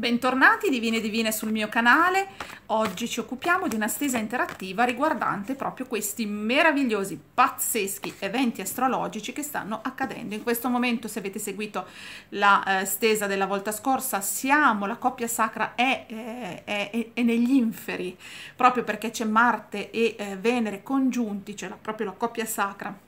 Bentornati divine e divine sul mio canale, oggi ci occupiamo di una stesa interattiva riguardante proprio questi meravigliosi, pazzeschi eventi astrologici che stanno accadendo. In questo momento se avete seguito la eh, stesa della volta scorsa siamo, la coppia sacra è, eh, è, è, è negli inferi, proprio perché c'è Marte e eh, Venere congiunti, cioè la, proprio la coppia sacra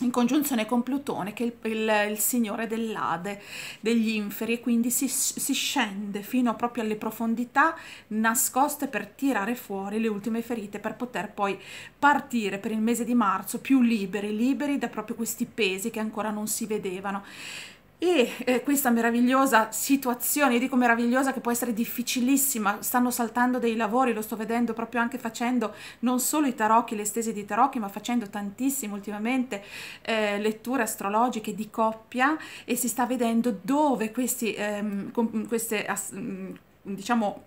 in congiunzione con Plutone che è il, il, il signore dell'Ade, degli inferi e quindi si, si, scende fino proprio alle profondità nascoste per tirare fuori le ultime ferite per poter poi partire per il mese di marzo più liberi, liberi da proprio questi pesi che ancora non si vedevano e eh, questa meravigliosa situazione, io dico meravigliosa che può essere difficilissima, stanno saltando dei lavori, lo sto vedendo proprio anche facendo non solo i tarocchi, le stese di tarocchi, ma facendo tantissime ultimamente eh, letture astrologiche di coppia e si sta vedendo dove questi, ehm, queste... As- mm, diciamo,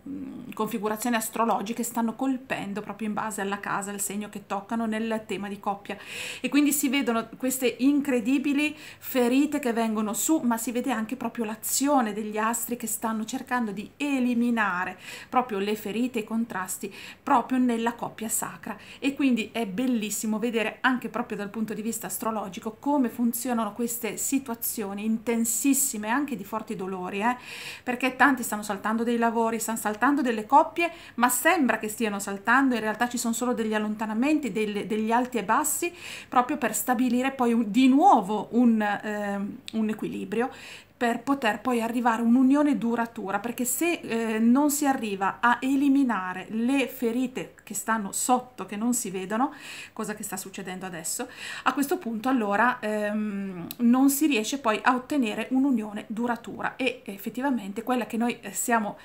configurazioni astrologiche stanno colpendo proprio in base alla casa, al segno che toccano nel tema di coppia. E quindi si vedono queste incredibili ferite che vengono su, ma si vede anche proprio l'azione degli astri che stanno cercando di eliminare proprio le ferite, i contrasti proprio nella coppia sacra. E quindi è bellissimo vedere anche proprio dal punto di vista astrologico come funzionano queste situazioni intensissime, anche di forti dolori, eh? perché tanti stanno saltando dei lavori lavori, stanno saltando delle coppie, ma sembra che stiano saltando, in realtà ci sono solo degli allontanamenti, delle, degli alti e bassi, proprio per stabilire poi un, di nuovo un, eh, un equilibrio per poter poi arrivare a un'unione duratura, perché se eh, non si arriva a eliminare le ferite che stanno sotto, che non si vedono, cosa che sta succedendo adesso, a questo punto allora ehm, non si riesce poi a ottenere un'unione duratura e effettivamente quella che noi eh, siamo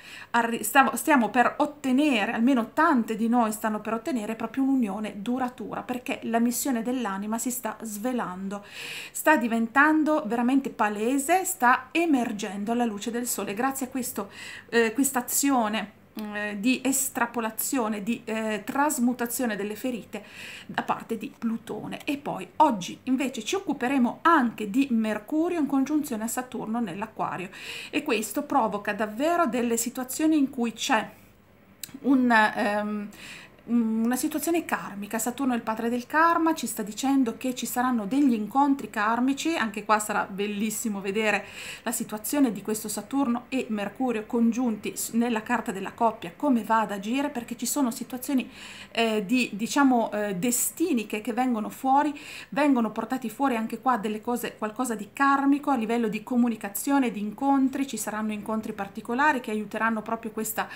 stiamo, stiamo per ottenere, almeno tante di noi stanno per ottenere, è proprio un'unione duratura, perché la missione dell'anima si sta svelando, sta diventando veramente palese, sta emergendo alla luce del sole grazie a questa eh, azione eh, di estrapolazione, di eh, trasmutazione delle ferite da parte di Plutone. E poi oggi invece ci occuperemo anche di Mercurio in congiunzione a Saturno nell'Aquario e questo provoca davvero delle situazioni in cui c'è un... Ehm, Mm, una situazione karmica, Saturno è il padre del karma, ci sta dicendo che ci saranno degli incontri karmici, anche qua sarà bellissimo vedere la situazione di questo Saturno e Mercurio congiunti nella carta della coppia, come va ad agire, perché ci sono situazioni eh, di, diciamo, eh, destiniche che vengono fuori, vengono portati fuori anche qua delle cose, qualcosa di karmico a livello di comunicazione, di incontri, ci saranno incontri particolari che aiuteranno proprio questa,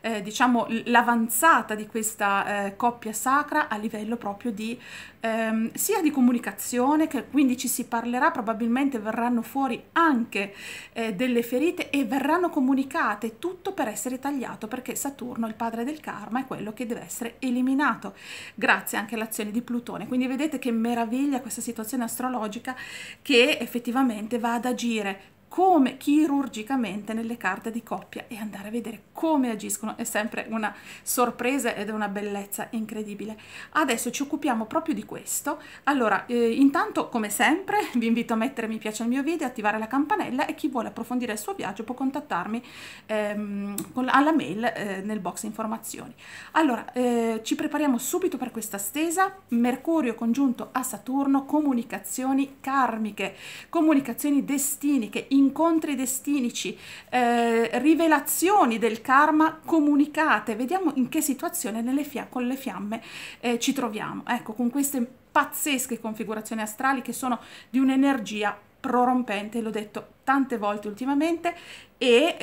eh, diciamo, l'avanzata di questa eh, coppia sacra a livello proprio di ehm, sia di comunicazione che quindi ci si parlerà, probabilmente verranno fuori anche eh, delle ferite e verranno comunicate tutto per essere tagliato perché Saturno, il padre del karma, è quello che deve essere eliminato grazie anche all'azione di Plutone. Quindi vedete che meraviglia questa situazione astrologica che effettivamente va ad agire come chirurgicamente nelle carte di coppia e andare a vedere come agiscono è sempre una sorpresa ed è una bellezza incredibile. Adesso ci occupiamo proprio di questo. Allora, eh, intanto come sempre vi invito a mettere mi piace al mio video, attivare la campanella e chi vuole approfondire il suo viaggio può contattarmi ehm, con, alla mail eh, nel box informazioni. Allora, eh, ci prepariamo subito per questa stesa, Mercurio congiunto a Saturno, comunicazioni karmiche, comunicazioni destiniche in incontri destinici, eh, rivelazioni del karma comunicate. Vediamo in che situazione fia- con le fiamme eh, ci troviamo. Ecco, con queste pazzesche configurazioni astrali che sono di un'energia prorompente, l'ho detto tante volte ultimamente e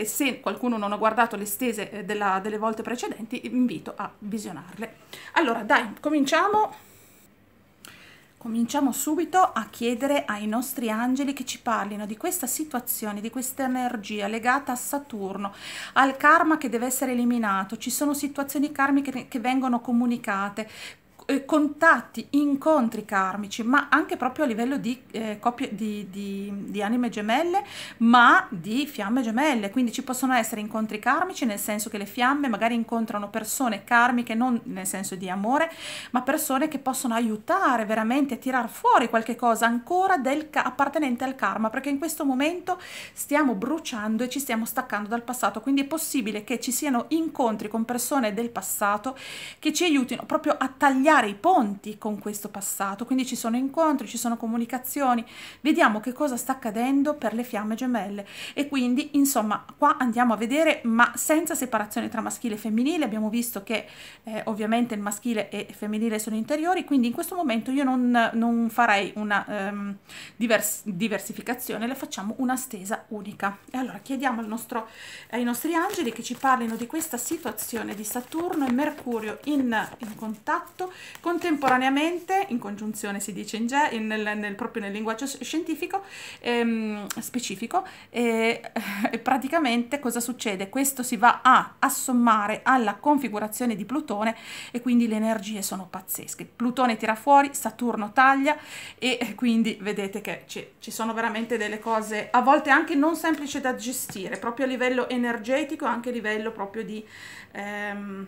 eh, se qualcuno non ha guardato le stese eh, della, delle volte precedenti invito a visionarle. Allora dai, cominciamo Cominciamo subito a chiedere ai nostri angeli che ci parlino di questa situazione, di questa energia legata a Saturno, al karma che deve essere eliminato. Ci sono situazioni karmiche che vengono comunicate, eh, contatti, incontri karmici, ma anche proprio a livello di, eh, coppie, di, di, di anime gemelle, ma di fiamme gemelle. Quindi ci possono essere incontri karmici, nel senso che le fiamme magari incontrano persone karmiche, non nel senso di amore, ma persone che possono aiutare veramente a tirar fuori qualche cosa ancora del, appartenente al karma, perché in questo momento stiamo bruciando e ci stiamo staccando dal passato. Quindi è possibile che ci siano incontri con persone del passato che ci aiutino proprio a tagliare creare i ponti con questo passato, quindi ci sono incontri, ci sono comunicazioni, vediamo che cosa sta accadendo per le fiamme gemelle e quindi insomma qua andiamo a vedere ma senza separazione tra maschile e femminile, abbiamo visto che eh, ovviamente il maschile e il femminile sono interiori, quindi in questo momento io non, non farei una ehm, divers diversificazione, la facciamo una stesa unica. E allora chiediamo al nostro, ai nostri angeli che ci parlino di questa situazione di Saturno e Mercurio in, in contatto Contemporaneamente, in congiunzione si dice in in, nel, nel, proprio nel linguaggio scientifico ehm, specifico, e, e praticamente cosa succede? Questo si va a assommare alla configurazione di Plutone e quindi le energie sono pazzesche. Plutone tira fuori, Saturno taglia e quindi vedete che ci, ci sono veramente delle cose a volte anche non semplici da gestire, proprio a livello energetico, anche a livello proprio di... Ehm,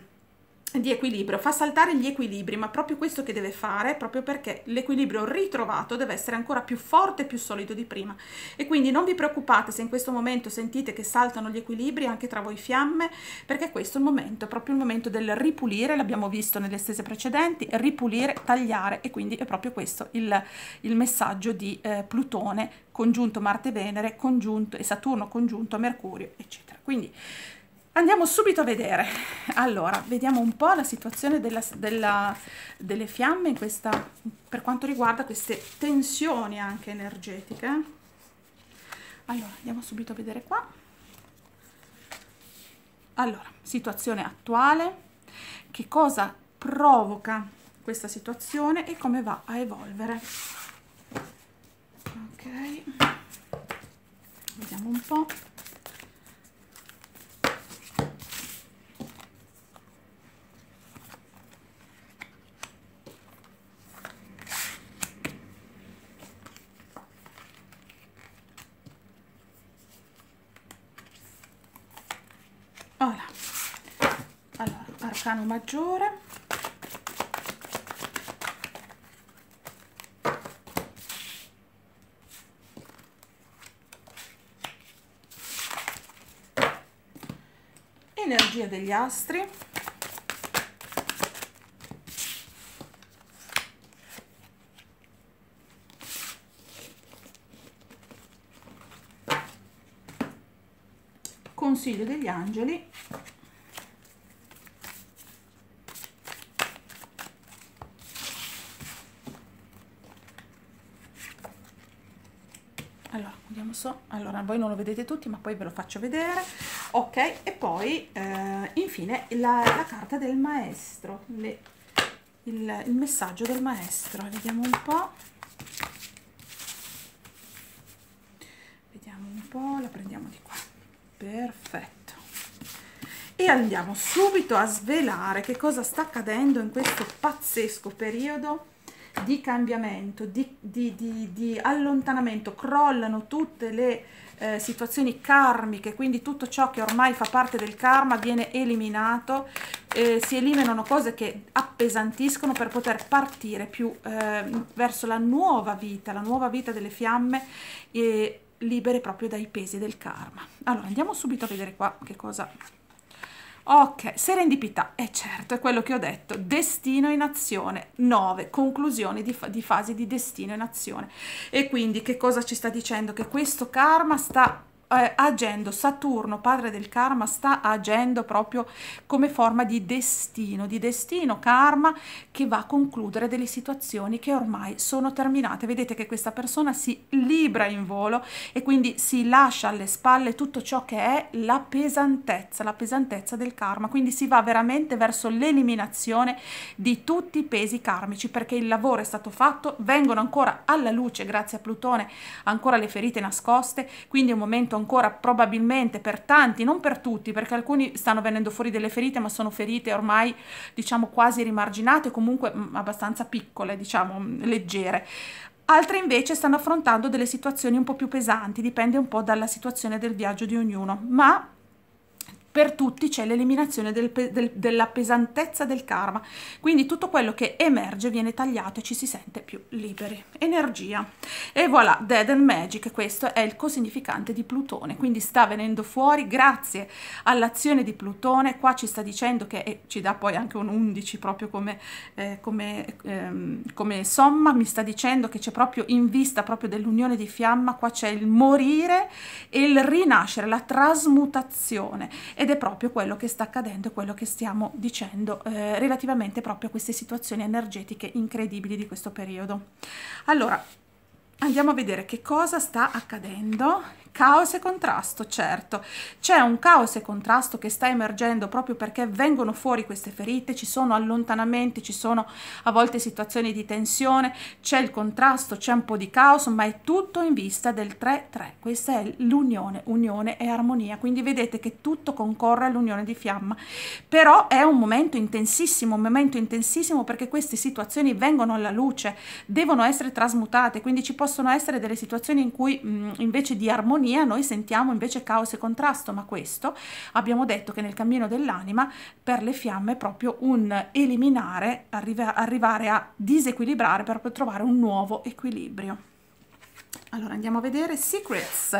di equilibrio, fa saltare gli equilibri, ma proprio questo che deve fare, proprio perché l'equilibrio ritrovato deve essere ancora più forte e più solido di prima. E quindi non vi preoccupate se in questo momento sentite che saltano gli equilibri anche tra voi fiamme, perché questo è il momento, proprio il momento del ripulire, l'abbiamo visto nelle stese precedenti, ripulire, tagliare e quindi è proprio questo il, il messaggio di eh, Plutone congiunto Marte-Venere, congiunto e Saturno congiunto Mercurio, eccetera. Quindi Andiamo subito a vedere. Allora, vediamo un po' la situazione della, della, delle fiamme in questa, per quanto riguarda queste tensioni anche energetiche. Allora, andiamo subito a vedere qua. Allora, situazione attuale, che cosa provoca questa situazione e come va a evolvere. Ok, vediamo un po'. Cassano Maggiore Energia degli astri Consiglio degli angeli allora vediamo so allora voi non lo vedete tutti ma poi ve lo faccio vedere ok e poi eh, infine la, la, carta del maestro le, il, il messaggio del maestro vediamo un po vediamo un po la prendiamo di qua perfetto e andiamo subito a svelare che cosa sta accadendo in questo pazzesco periodo di cambiamento, di, di, di, di allontanamento, crollano tutte le eh, situazioni karmiche, quindi tutto ciò che ormai fa parte del karma viene eliminato, eh, si eliminano cose che appesantiscono per poter partire più eh, verso la nuova vita, la nuova vita delle fiamme e libere proprio dai pesi del karma. Allora andiamo subito a vedere qua che cosa Ok, serendipità, è eh, certo, è quello che ho detto, destino in azione, 9, conclusione di, fa di fasi di destino in azione. E quindi che cosa ci sta dicendo? Che questo karma sta eh, agendo, Saturno, padre del karma, sta agendo proprio come forma di destino, di destino, karma che va a concludere delle situazioni che ormai sono terminate. Vedete che questa persona si libra in volo e quindi si lascia alle spalle tutto ciò che è la pesantezza, la pesantezza del karma, quindi si va veramente verso l'eliminazione di tutti i pesi karmici perché il lavoro è stato fatto, vengono ancora alla luce grazie a Plutone ancora le ferite nascoste, quindi è un momento ancora probabilmente per tanti, non per tutti, perché alcuni stanno venendo fuori delle ferite, ma sono ferite ormai diciamo quasi rimarginate, comunque mm, abbastanza piccole, diciamo mm, leggere. Altre invece stanno affrontando delle situazioni un po' più pesanti, dipende un po' dalla situazione del viaggio di ognuno, ma per tutti c'è l'eliminazione del, del, della pesantezza del karma, quindi tutto quello che emerge viene tagliato e ci si sente più liberi. Energia. E voilà, Dead and Magic, questo è il cosignificante di Plutone, quindi sta venendo fuori grazie all'azione di Plutone, qua ci sta dicendo che e ci dà poi anche un 11 proprio come, eh, come, ehm, come somma, mi sta dicendo che c'è proprio in vista proprio dell'unione di fiamma, qua c'è il morire e il rinascere, la trasmutazione ed è proprio quello che sta accadendo e quello che stiamo dicendo eh, relativamente proprio a queste situazioni energetiche incredibili di questo periodo. Allora, andiamo a vedere che cosa sta accadendo. Caos e contrasto, certo. C'è un caos e contrasto che sta emergendo proprio perché vengono fuori queste ferite, ci sono allontanamenti, ci sono a volte situazioni di tensione, c'è il contrasto, c'è un po' di caos, ma è tutto in vista del 3-3. Questa è l'unione, unione e armonia. Quindi vedete che tutto concorre all'unione di fiamma. Però è un momento intensissimo, un momento intensissimo perché queste situazioni vengono alla luce, devono essere trasmutate, quindi ci possono possono essere delle situazioni in cui mh, mm, invece di armonia noi sentiamo invece caos e contrasto, ma questo abbiamo detto che nel cammino dell'anima per le fiamme è proprio un eliminare, arriva, arrivare a disequilibrare per trovare un nuovo equilibrio. Allora andiamo a vedere Secrets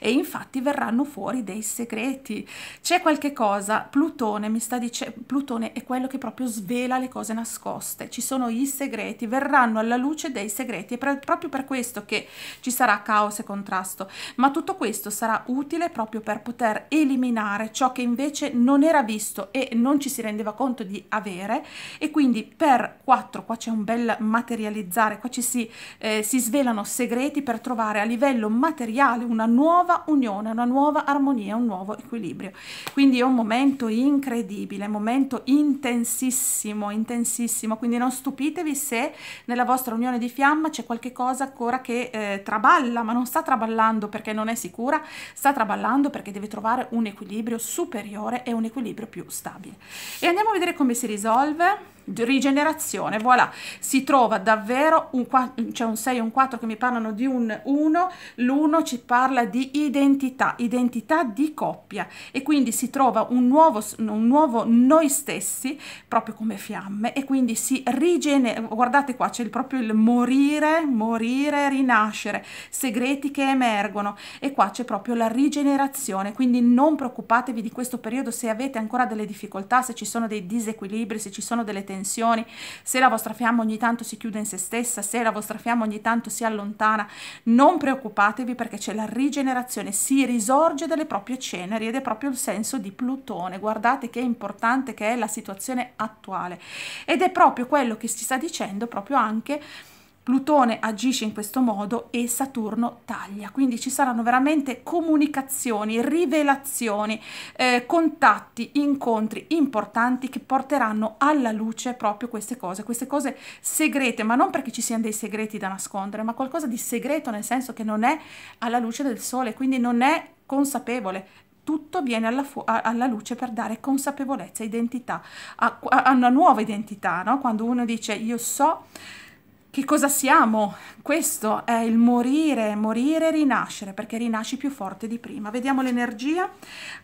e infatti verranno fuori dei segreti. C'è qualche cosa, Plutone mi sta dicendo, Plutone è quello che proprio svela le cose nascoste, ci sono i segreti, verranno alla luce dei segreti, è per, proprio per questo che ci sarà caos e contrasto, ma tutto questo sarà utile proprio per poter eliminare ciò che invece non era visto e non ci si rendeva conto di avere e quindi per 4, qua c'è un bel materializzare, qua ci si, eh, si svelano segreti per trovare a livello materiale una nuova unione, una nuova armonia, un nuovo equilibrio. Quindi è un momento incredibile, un momento intensissimo, intensissimo, quindi non stupitevi se nella vostra unione di fiamma c'è qualche cosa ancora che eh, traballa, ma non sta traballando perché non è sicura, sta traballando perché deve trovare un equilibrio superiore e un equilibrio più stabile. E andiamo a vedere come si risolve rigenerazione, voilà, si trova davvero un, c'è un 6 e un 4 che mi parlano di un 1, l'1 ci parla di identità, identità di coppia e quindi si trova un nuovo, un nuovo noi stessi, proprio come fiamme e quindi si rigenera, guardate qua c'è proprio il morire, morire, rinascere, segreti che emergono e qua c'è proprio la rigenerazione, quindi non preoccupatevi di questo periodo se avete ancora delle difficoltà, se ci sono dei disequilibri, se ci sono delle tensioni, dimensioni, se la vostra fiamma ogni tanto si chiude in se stessa, se la vostra fiamma ogni tanto si allontana, non preoccupatevi perché c'è la rigenerazione, si risorge dalle proprie ceneri ed è proprio il senso di Plutone. Guardate che importante che è la situazione attuale ed è proprio quello che si sta dicendo proprio anche Plutone agisce in questo modo e Saturno taglia, quindi ci saranno veramente comunicazioni, rivelazioni, eh, contatti, incontri importanti che porteranno alla luce proprio queste cose, queste cose segrete, ma non perché ci siano dei segreti da nascondere, ma qualcosa di segreto nel senso che non è alla luce del sole, quindi non è consapevole, tutto viene alla, alla, luce per dare consapevolezza, identità, a, a una nuova identità, no? quando uno dice io so che cosa siamo? Questo è il morire, morire, rinascere, perché rinasci più forte di prima. Vediamo l'energia,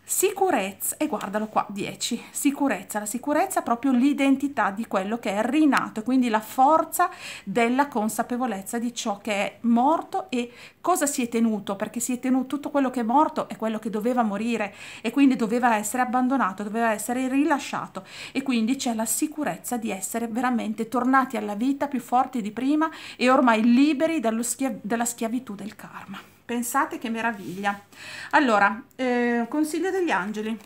sicurezza, e guardalo qua, 10, sicurezza. La sicurezza è proprio l'identità di quello che è rinato, quindi la forza della consapevolezza di ciò che è morto e cosa si è tenuto, perché si è tenuto tutto quello che è morto è quello che doveva morire e quindi doveva essere abbandonato, doveva essere rilasciato e quindi c'è la sicurezza di essere veramente tornati alla vita più forti di prima e ormai liberi schiav dalla schiavitù del karma. Pensate che meraviglia. Allora, eh, consiglio degli angeli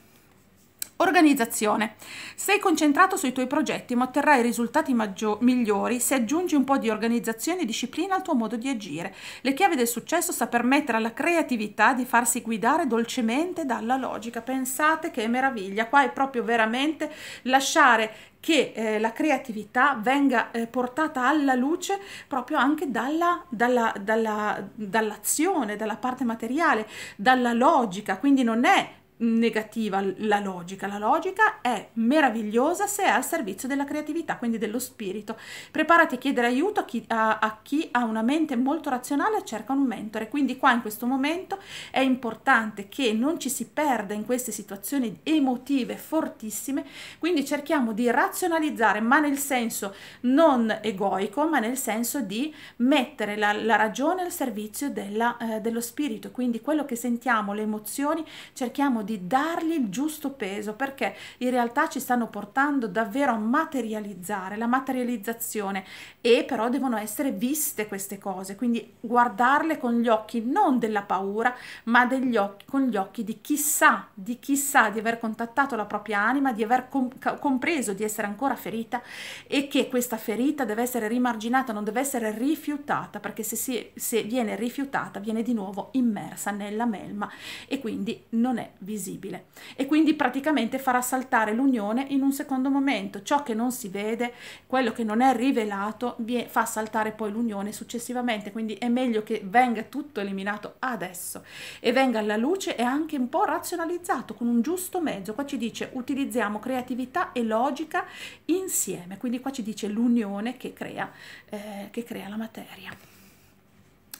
Organizzazione. Sei concentrato sui tuoi progetti ma otterrai risultati maggior- migliori se aggiungi un po' di organizzazione e disciplina al tuo modo di agire. Le chiavi del successo sta permettere alla creatività di farsi guidare dolcemente dalla logica. Pensate che meraviglia, qua è proprio veramente lasciare che eh, la creatività venga eh, portata alla luce proprio anche dalla, dalla, dalla, dall'azione, dalla parte materiale, dalla logica, quindi non è negativa la logica. La logica è meravigliosa se è al servizio della creatività, quindi dello spirito. Preparati a chiedere aiuto a chi, a, a chi ha una mente molto razionale e cerca un mentore. Quindi qua in questo momento è importante che non ci si perda in queste situazioni emotive fortissime, quindi cerchiamo di razionalizzare, ma nel senso non egoico, ma nel senso di mettere la, la ragione al servizio della, eh, dello spirito. Quindi quello che sentiamo, le emozioni, cerchiamo di di dargli il giusto peso perché in realtà ci stanno portando davvero a materializzare la materializzazione e però devono essere viste queste cose, quindi guardarle con gli occhi non della paura, ma degli occhi, con gli occhi di chissà, di chissà di aver contattato la propria anima, di aver comp compreso di essere ancora ferita e che questa ferita deve essere rimarginata, non deve essere rifiutata, perché se, si, se viene rifiutata viene di nuovo immersa nella melma e quindi non è visibile invisibile e quindi praticamente farà saltare l'unione in un secondo momento. Ciò che non si vede, quello che non è rivelato, fa saltare poi l'unione successivamente, quindi è meglio che venga tutto eliminato adesso e venga alla luce e anche un po' razionalizzato con un giusto mezzo. Qua ci dice utilizziamo creatività e logica insieme, quindi qua ci dice l'unione che crea, eh, che crea la materia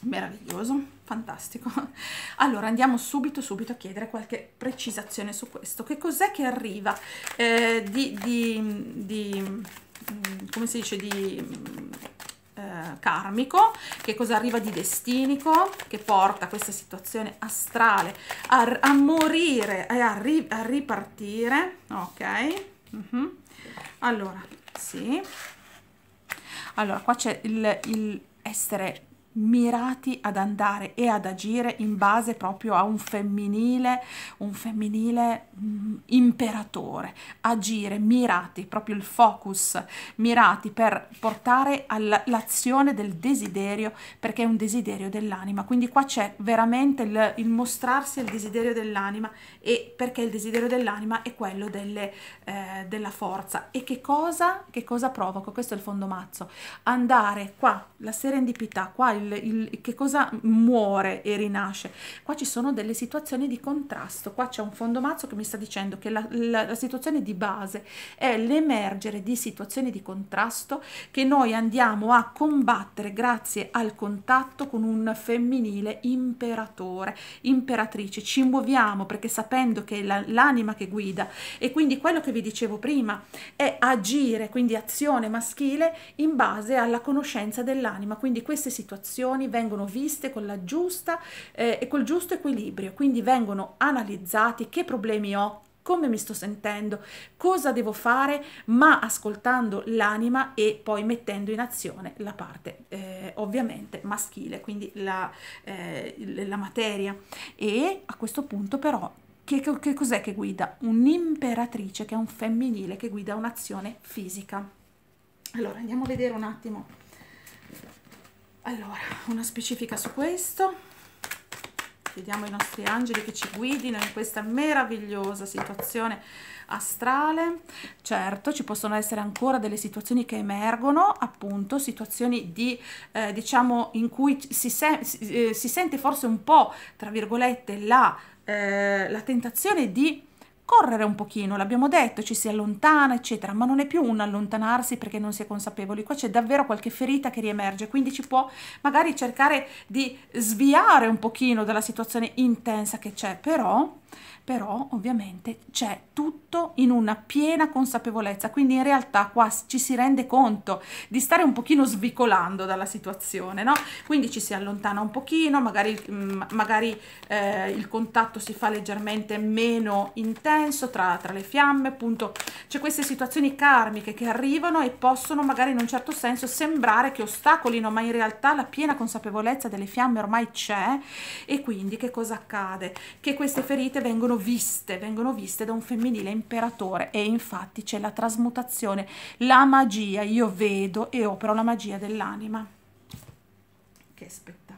meraviglioso, fantastico. Allora andiamo subito, subito a chiedere qualche precisazione su questo. Che cos'è che arriva eh, di, di, di, mm, come si dice, di mm, eh, karmico? Che cosa arriva di destinico che porta questa situazione astrale a, a morire e a, ri, a ripartire? Ok. Uh mhm. -huh. Allora, sì. Allora, qua c'è il, il essere mirati ad andare e ad agire in base proprio a un femminile, un femminile mh, mm, imperatore, agire mirati, proprio il focus, mirati per portare all'azione del desiderio, perché è un desiderio dell'anima. Quindi qua c'è veramente il, il mostrarsi al desiderio dell'anima e perché il desiderio dell'anima è quello delle, eh, della forza. E che cosa, che cosa provoco? Questo è il fondo mazzo. Andare qua, la serendipità, qua il il, il, che cosa muore e rinasce. Qua ci sono delle situazioni di contrasto, qua c'è un fondo mazzo che mi sta dicendo che la, la, la situazione di base è l'emergere di situazioni di contrasto che noi andiamo a combattere grazie al contatto con un femminile imperatore, imperatrice. Ci muoviamo perché sapendo che è l'anima che guida e quindi quello che vi dicevo prima è agire, quindi azione maschile in base alla conoscenza dell'anima. Quindi queste situazioni situazioni vengono viste con la giusta eh, e col giusto equilibrio, quindi vengono analizzati che problemi ho, come mi sto sentendo, cosa devo fare, ma ascoltando l'anima e poi mettendo in azione la parte eh, ovviamente maschile, quindi la, eh, la, materia. E a questo punto però che, che cos'è che guida? Un'imperatrice che è un femminile che guida un'azione fisica. Allora andiamo a vedere un attimo allora una specifica su questo chiediamo ai nostri angeli che ci guidino in questa meravigliosa situazione astrale certo ci possono essere ancora delle situazioni che emergono appunto situazioni di eh, diciamo in cui si, se si, eh, si, sente forse un po tra virgolette la, eh, la tentazione di correre un pochino, l'abbiamo detto, ci si allontana, eccetera, ma non è più un allontanarsi perché non si è consapevoli, qua c'è davvero qualche ferita che riemerge, quindi ci può magari cercare di sviare un pochino dalla situazione intensa che c'è, però però ovviamente c'è tutto in una piena consapevolezza, quindi in realtà qua ci si rende conto di stare un pochino svicolando dalla situazione, no? Quindi ci si allontana un pochino, magari, mm, magari eh, il contatto si fa leggermente meno intenso tra, tra le fiamme, appunto c'è queste situazioni karmiche che arrivano e possono magari in un certo senso sembrare che ostacolino, ma in realtà la piena consapevolezza delle fiamme ormai c'è e quindi che cosa accade? Che queste ferite vengono viste, vengono viste da un femminile imperatore e infatti c'è la trasmutazione, la magia, io vedo e opero la magia dell'anima. Che spettacolo!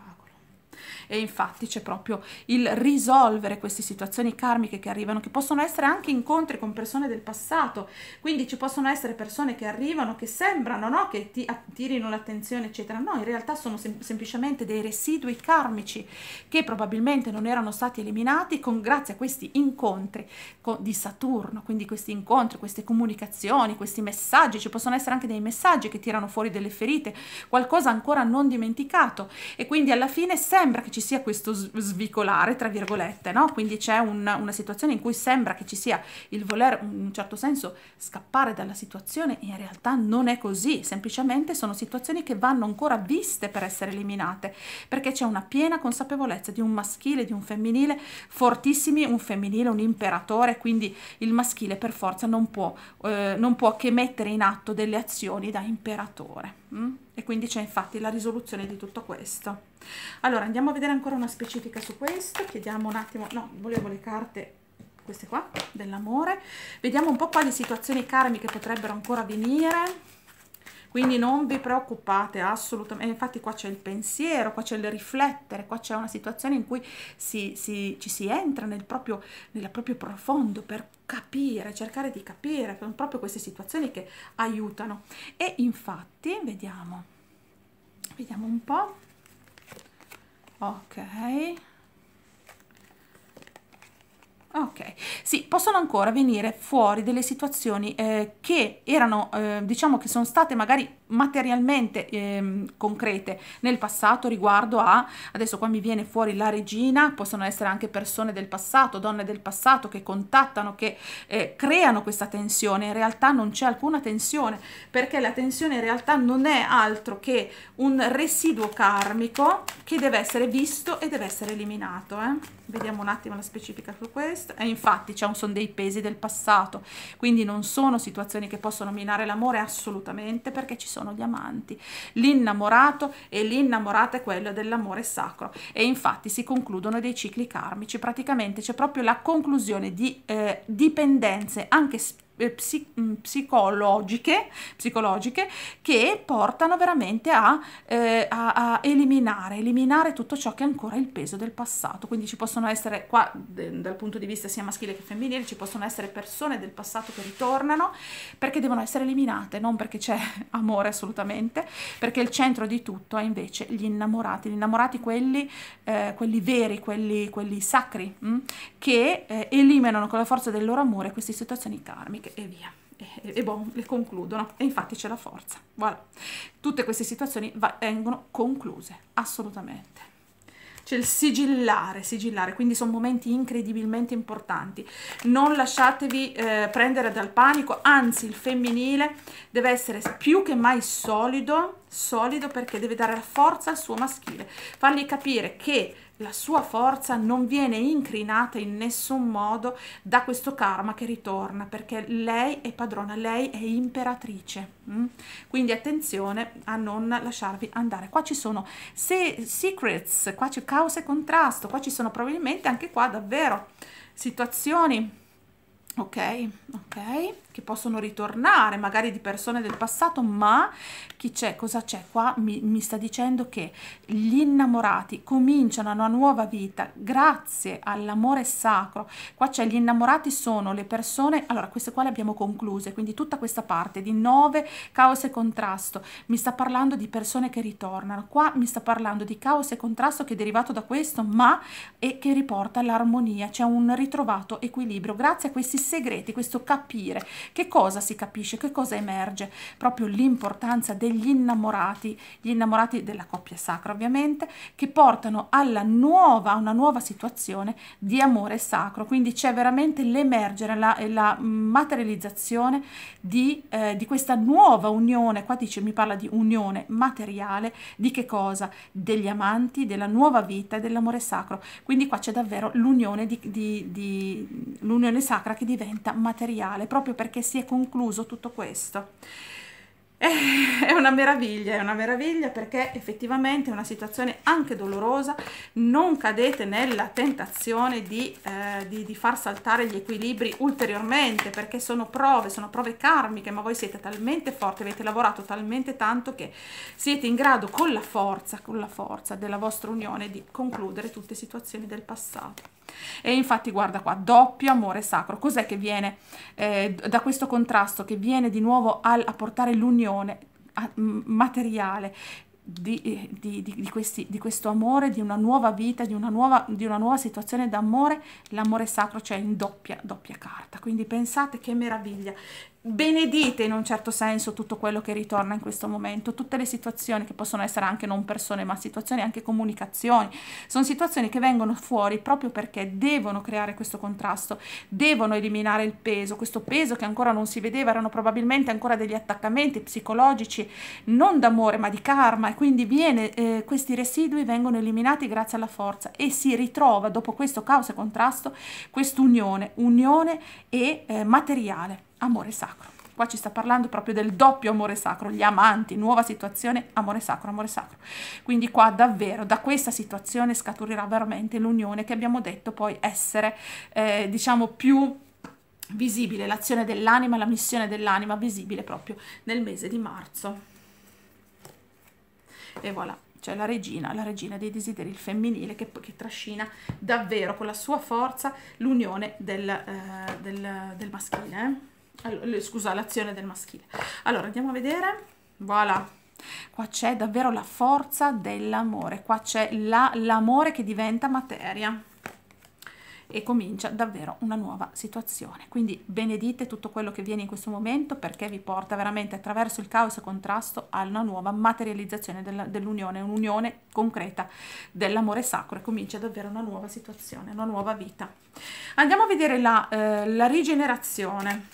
e infatti c'è proprio il risolvere queste situazioni karmiche che arrivano, che possono essere anche incontri con persone del passato, quindi ci possono essere persone che arrivano, che sembrano, no? che ti attirino l'attenzione, eccetera, no, in realtà sono sem semplicemente dei residui karmici che probabilmente non erano stati eliminati con, grazie a questi incontri con, di Saturno, quindi questi incontri, queste comunicazioni, questi messaggi, ci possono essere anche dei messaggi che tirano fuori delle ferite, qualcosa ancora non dimenticato e quindi alla fine sembra che ci ci sia questo svicolare, tra virgolette, no? Quindi c'è un, una situazione in cui sembra che ci sia il voler, in un certo senso, scappare dalla situazione in realtà non è così, semplicemente sono situazioni che vanno ancora viste per essere eliminate, perché c'è una piena consapevolezza di un maschile, di un femminile, fortissimi, un femminile, un imperatore, quindi il maschile per forza non può, eh, non può che mettere in atto delle azioni da imperatore. Mm? E quindi c'è infatti la risoluzione di tutto questo. Allora andiamo a vedere ancora una specifica su questo, chiediamo un attimo, no, volevo le carte queste qua dell'amore, vediamo un po' quali situazioni karmiche potrebbero ancora venire quindi non vi preoccupate assolutamente, eh, infatti qua c'è il pensiero, qua c'è il riflettere, qua c'è una situazione in cui si, si, ci si entra nel proprio, nel proprio profondo per capire, cercare di capire, sono proprio queste situazioni che aiutano e infatti vediamo, vediamo un po', ok, Ok, sì, possono ancora venire fuori delle situazioni eh, che erano, eh, diciamo che sono state magari materialmente eh, concrete nel passato riguardo a, adesso qua mi viene fuori la regina, possono essere anche persone del passato, donne del passato che contattano, che eh, creano questa tensione, in realtà non c'è alcuna tensione perché la tensione in realtà non è altro che un residuo karmico che deve essere visto e deve essere eliminato. Eh. Vediamo un attimo la specifica su questo. Tempest, e eh, infatti c'è sono dei pesi del passato, quindi non sono situazioni che possono minare l'amore assolutamente perché ci sono gli amanti. L'innamorato e l'innamorata è quello dell'amore sacro e infatti si concludono dei cicli karmici, praticamente c'è proprio la conclusione di eh, dipendenze anche spirituali eh, psi, mm, psicologiche, psicologiche, che portano veramente a, eh, a, a, eliminare, eliminare tutto ciò che è ancora il peso del passato. Quindi ci possono essere qua, de, dal punto di vista sia maschile che femminile, ci possono essere persone del passato che ritornano perché devono essere eliminate, non perché c'è amore assolutamente, perché il centro di tutto è invece gli innamorati, gli innamorati quelli, eh, quelli veri, quelli, quelli sacri, mh? Mm, che eh, eliminano con la forza del loro amore queste situazioni karmiche e, via e, e boh, le concludono e infatti c'è la forza voilà. tutte queste situazioni vengono concluse assolutamente c'è il sigillare, sigillare, quindi sono momenti incredibilmente importanti. Non lasciatevi eh, prendere dal panico, anzi il femminile deve essere più che mai solido, solido perché deve dare la forza al suo maschile, fargli capire che la sua forza non viene incrinata in nessun modo da questo karma che ritorna perché lei è padrona, lei è imperatrice. Mm? Quindi attenzione a non lasciarvi andare. Qua ci sono se- secrets, qua c'è causa e contrasto, qua ci sono probabilmente anche qua davvero situazioni. Ok, ok che possono ritornare, magari di persone del passato, ma chi c'è, cosa c'è qua? Mi, mi, sta dicendo che gli innamorati cominciano una nuova vita grazie all'amore sacro. Qua c'è gli innamorati sono le persone, allora queste qua le abbiamo concluse, quindi tutta questa parte di nove, caos e contrasto, mi sta parlando di persone che ritornano, qua mi sta parlando di caos e contrasto che è derivato da questo, ma e che riporta all'armonia, c'è un ritrovato equilibrio grazie a questi segreti, questo capire che cosa si capisce? Che cosa emerge? Proprio l'importanza degli innamorati, gli innamorati della coppia sacra ovviamente, che portano alla nuova, una nuova situazione di amore sacro. Quindi c'è veramente l'emergere, la, la, materializzazione di, eh, di questa nuova unione, qua dice, mi parla di unione materiale, di che cosa? Degli amanti, della nuova vita e dell'amore sacro. Quindi qua c'è davvero l'unione, di, di, di l'unione sacra che diventa materiale, proprio perché perché si è concluso tutto questo. Eh, è una meraviglia, è una meraviglia perché effettivamente è una situazione anche dolorosa, non cadete nella tentazione di, eh, di, di, far saltare gli equilibri ulteriormente perché sono prove, sono prove karmiche, ma voi siete talmente forti, avete lavorato talmente tanto che siete in grado con la forza, con la forza della vostra unione di concludere tutte le situazioni del passato. E infatti guarda qua, doppio amore sacro. Cos'è che viene eh, da questo contrasto? Che viene di nuovo al, a portare l'unione materiale eh, di, di, di, questi, di, questo amore, di una nuova vita, di una nuova, una nuova situazione d'amore, l'amore sacro c'è in doppia, doppia carta. Quindi pensate che meraviglia benedite in un certo senso tutto quello che ritorna in questo momento, tutte le situazioni che possono essere anche non persone, ma situazioni anche comunicazioni, sono situazioni che vengono fuori proprio perché devono creare questo contrasto, devono eliminare il peso, questo peso che ancora non si vedeva, erano probabilmente ancora degli attaccamenti psicologici, non d'amore ma di karma e quindi viene, eh, questi residui vengono eliminati grazie alla forza e si ritrova dopo questo caos e contrasto quest'unione, unione e eh, materiale amore sacro. Qua ci sta parlando proprio del doppio amore sacro, gli amanti, nuova situazione, amore sacro, amore sacro. Quindi qua davvero da questa situazione scaturirà veramente l'unione che abbiamo detto poi essere, eh, diciamo, più visibile, l'azione dell'anima, la missione dell'anima visibile proprio nel mese di marzo. E voilà cioè la regina, la regina dei desideri, il femminile che, che trascina davvero con la sua forza l'unione del, eh, del, del maschile. Eh allora, scusa, l'azione del maschile. Allora, andiamo a vedere. Voilà. Qua c'è davvero la forza dell'amore, qua c'è l'amore la, che diventa materia e comincia davvero una nuova situazione. Quindi benedite tutto quello che viene in questo momento perché vi porta veramente attraverso il caos e contrasto a una nuova materializzazione dell'unione, dell un'unione concreta dell'amore sacro e comincia davvero una nuova situazione, una nuova vita. Andiamo a vedere la, eh, la rigenerazione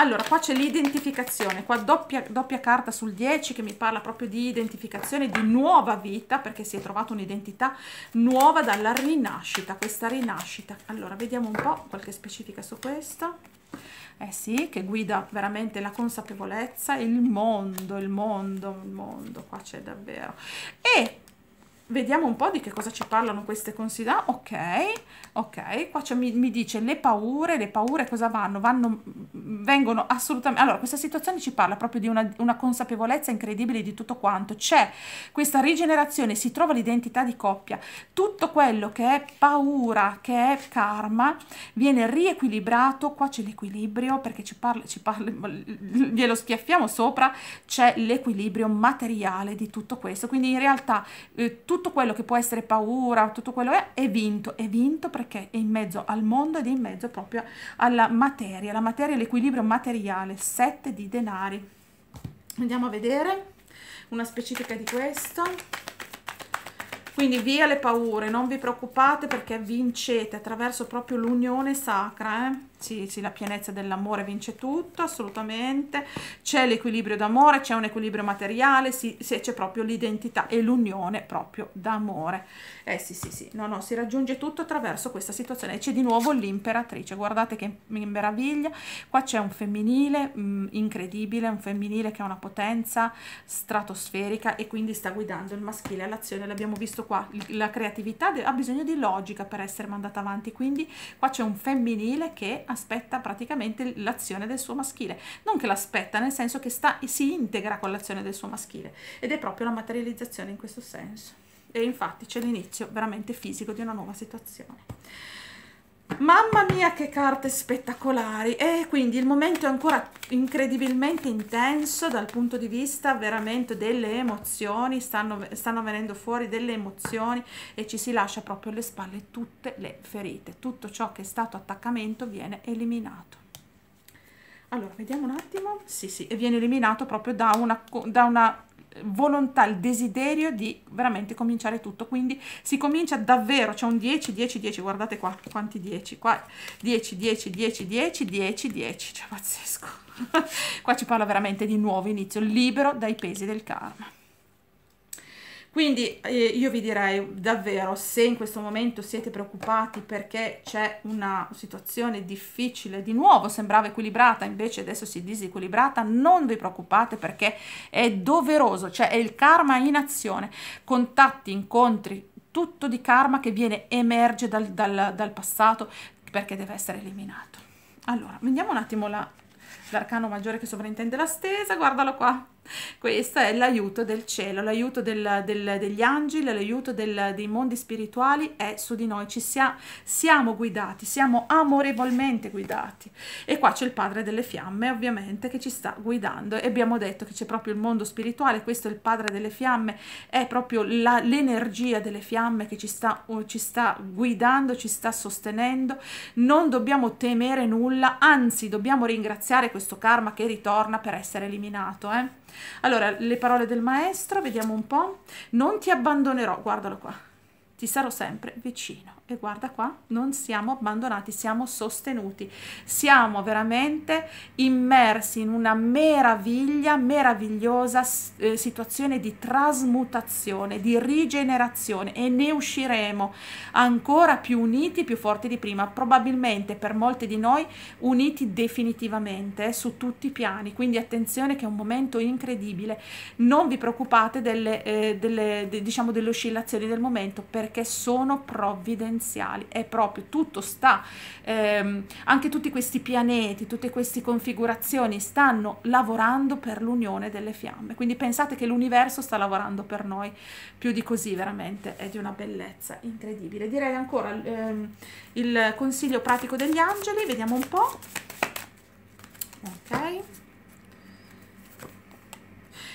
allora, qua c'è l'identificazione, qua doppia, doppia, carta sul 10 che mi parla proprio di identificazione, di nuova vita, perché si è trovata un'identità nuova dalla rinascita, questa rinascita. Allora, vediamo un po' qualche specifica su questo. Eh sì, che guida veramente la consapevolezza, il mondo, il mondo, il mondo, qua c'è davvero. E vediamo un po' di che cosa ci parlano queste considerazioni. Ok, ok, qua mi, mi, dice le paure, le paure cosa vanno? vanno vengono assolutamente... Allora, questa situazione ci parla proprio di una, una consapevolezza incredibile di tutto quanto. C'è questa rigenerazione, si trova l'identità di coppia. Tutto quello che è paura, che è karma, viene riequilibrato. Qua c'è l'equilibrio perché ci parla, ci parla, glielo schiaffiamo sopra, c'è l'equilibrio materiale di tutto questo. Quindi in realtà eh, tutto tutto quello che può essere paura, tutto quello è, è vinto, è vinto perché è in mezzo al mondo ed è in mezzo proprio alla materia, la materia, l'equilibrio materiale, sette di denari. Andiamo a vedere una specifica di questo. Quindi via le paure, non vi preoccupate perché vincete attraverso proprio l'unione sacra, eh? sì, sì, la pienezza dell'amore vince tutto, assolutamente. C'è l'equilibrio d'amore, c'è un equilibrio materiale, sì, sì c'è proprio l'identità e l'unione proprio d'amore. Eh sì, sì, sì, no, no, si raggiunge tutto attraverso questa situazione. E c'è di nuovo l'imperatrice, guardate che meraviglia. Qua c'è un femminile mh, incredibile, un femminile che ha una potenza stratosferica e quindi sta guidando il maschile all'azione. L'abbiamo visto qua, la creatività ha bisogno di logica per essere mandata avanti, quindi qua c'è un femminile che aspetta praticamente l'azione del suo maschile, non che l'aspetta, nel senso che sta, si integra con l'azione del suo maschile ed è proprio la materializzazione in questo senso. E infatti c'è l'inizio veramente fisico di una nuova situazione. Mamma mia che carte spettacolari! E quindi il momento è ancora incredibilmente intenso dal punto di vista veramente delle emozioni, stanno, stanno venendo fuori delle emozioni e ci si lascia proprio alle spalle tutte le ferite, tutto ciò che è stato attaccamento viene eliminato. Allora, vediamo un attimo. Sì, sì, e viene eliminato proprio da una, da una volontà, il desiderio di veramente cominciare tutto. Quindi si comincia davvero, c'è un 10, 10, 10, guardate qua, quanti 10, qua 10, 10, 10, 10, 10, 10, cioè pazzesco. qua ci parla veramente di nuovo inizio, libero dai pesi del karma. Quindi eh, io vi direi davvero, se in questo momento siete preoccupati perché c'è una situazione difficile, di nuovo sembrava equilibrata, invece adesso si è disequilibrata, non vi preoccupate perché è doveroso, cioè è il karma in azione, contatti, incontri, tutto di karma che viene, emerge dal, dal, dal passato perché deve essere eliminato. Allora, vediamo un attimo l'arcano maggiore che sovrintende la stesa, guardalo qua questo è l'aiuto del cielo, l'aiuto del, del, degli angeli, l'aiuto del, dei mondi spirituali è su di noi, ci sia, siamo guidati, siamo amorevolmente guidati. E qua c'è il padre delle fiamme ovviamente che ci sta guidando e abbiamo detto che c'è proprio il mondo spirituale, questo è il padre delle fiamme, è proprio l'energia delle fiamme che ci sta, uh, ci sta guidando, ci sta sostenendo. Non dobbiamo temere nulla, anzi dobbiamo ringraziare questo karma che ritorna per essere eliminato. Eh? Allora, le parole del maestro, vediamo un po'. Non ti abbandonerò, guardalo qua. Ti sarò sempre vicino e guarda qua, non siamo abbandonati, siamo sostenuti, siamo veramente immersi in una meraviglia, meravigliosa eh, situazione di trasmutazione, di rigenerazione e ne usciremo ancora più uniti, più forti di prima, probabilmente per molti di noi uniti definitivamente eh, su tutti i piani, quindi attenzione che è un momento incredibile, non vi preoccupate delle, eh, delle, de, diciamo, delle oscillazioni del momento perché sono provvidenziali essenziali, è proprio tutto sta, ehm, anche tutti questi pianeti, tutte queste configurazioni stanno lavorando per l'unione delle fiamme, quindi pensate che l'universo sta lavorando per noi, più di così veramente è di una bellezza incredibile. Direi ancora ehm, il consiglio pratico degli angeli, vediamo un po'. Ok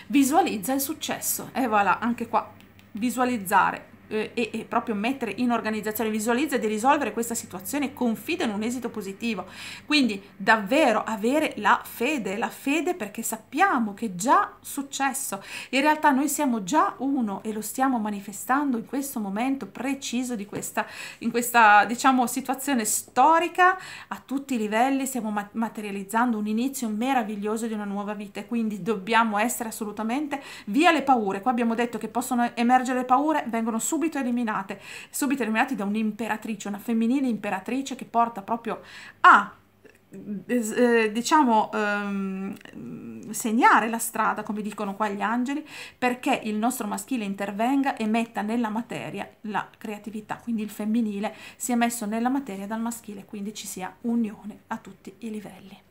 visualizza il successo e voilà anche qua visualizzare eh, e, e, proprio mettere in organizzazione, visualizza di risolvere questa situazione, confida in un esito positivo. Quindi davvero avere la fede, la fede perché sappiamo che è già successo, in realtà noi siamo già uno e lo stiamo manifestando in questo momento preciso di questa, in questa diciamo situazione storica a tutti i livelli, stiamo materializzando un inizio meraviglioso di una nuova vita e quindi dobbiamo essere assolutamente via le paure, qua abbiamo detto che possono emergere paure, vengono subito subito eliminate, subito eliminati da un'imperatrice, una femminile imperatrice che porta proprio a eh, diciamo ehm, segnare la strada come dicono qua gli angeli perché il nostro maschile intervenga e metta nella materia la creatività quindi il femminile sia messo nella materia dal maschile quindi ci sia unione a tutti i livelli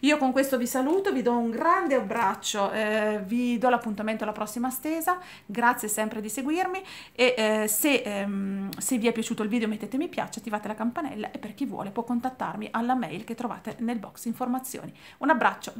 io con questo vi saluto, vi do un grande abbraccio, eh, vi do l'appuntamento alla prossima stesa, grazie sempre di seguirmi e eh, se, ehm, se vi è piaciuto il video mettete mi piace, attivate la campanella e per chi vuole può contattarmi alla mail che trovate nel box informazioni. Un abbraccio!